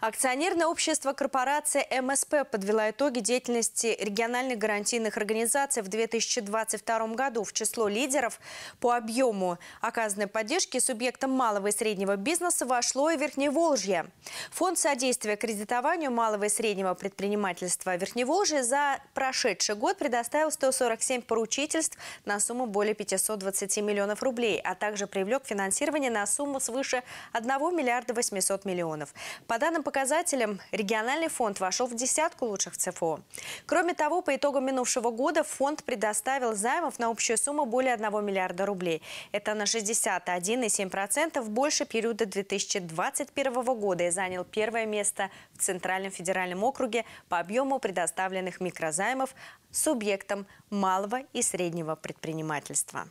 Акционерное общество корпорации МСП подвело итоги деятельности региональных гарантийных организаций в 2022 году в число лидеров по объему оказанной поддержки субъектам малого и среднего бизнеса вошло и Верхневолжье. Фонд содействия кредитованию малого и среднего предпринимательства Верхневолжья за прошедший год предоставил 147 поручительств на сумму более 520 миллионов рублей, а также привлек финансирование на сумму свыше 1 миллиарда 800 миллионов. По данным показателям региональный фонд вошел в десятку лучших ЦФО. Кроме того, по итогам минувшего года фонд предоставил займов на общую сумму более 1 миллиарда рублей. Это на 61,7% больше периода 2021 года и занял первое место в Центральном федеральном округе по объему предоставленных микрозаймов субъектам малого и среднего предпринимательства.